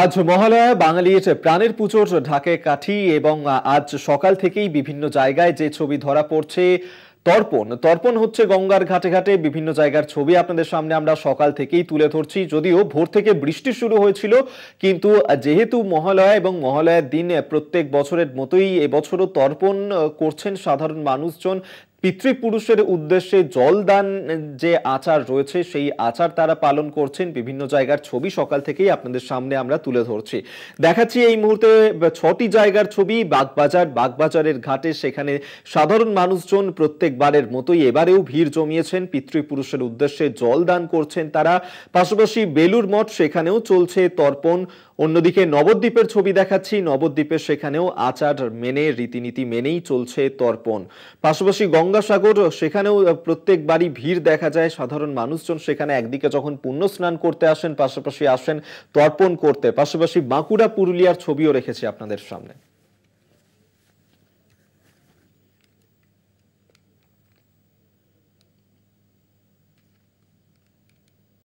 আজ মহালয়া বাঙালির প্রাণের পুজোর ঢাকে কাঠি এবং আজ সকাল থেকেই বিভিন্ন জায়গায় যে ছবি ধরা পড়ছে তর্পণ তর্পণ হচ্ছে গঙ্গার ঘাটে ঘাটে বিভিন্ন জায়গার ছবি আপনাদের সামনে আমরা সকাল থেকেই তুলে ধরছি যদিও ভোর থেকে বৃষ্টি শুরু হয়েছিল কিন্তু যেহেতু মহালয়া এবং মহালয়ার দিন প্রত্যেক বছরের মতোই এবছরও তর্পণ করছেন সাধারণ মানুষজন পিতৃপুরুষের উদ্দেশ্যে জলদান যে আচার রয়েছে সেই আচার তারা পালন করছেন বিভিন্ন জায়গার ছবি সকাল থেকেই আপনাদের সামনে আমরা তুলে ধরছি দেখাচ্ছি এই মুহূর্তে ছটি জায়গার ছবি বাগবাজার বাগবাজারের ঘাটে সেখানে সাধারণ মানুষজন প্রত্যেকবারের মতোই এবারেও ভিড় জমিয়েছেন পিতৃপুরুষের উদ্দেশ্যে জলদান করছেন তারা পাশাপাশি বেলুর মঠ সেখানেও চলছে তর্পণ অন্যদিকে নবদ্বীপের ছবি দেখাচ্ছি নবদ্বীপের সেখানেও আচার মেনে রীতিনীতি মেনেই চলছে তর্পণ পাশাপাশি গঙ্গা গঙ্গাসাগর সেখানেও প্রত্যেক বাড়ি ভিড় দেখা যায় সাধারণ মানুষজন সেখানে একদিকে যখন পুণ্য স্নান করতে আসেন পাশাপাশি আসেন তর্পণ করতে পাশাপাশি বাঁকুড়া পুরুলিয়ার ছবিও রেখেছে আপনাদের সামনে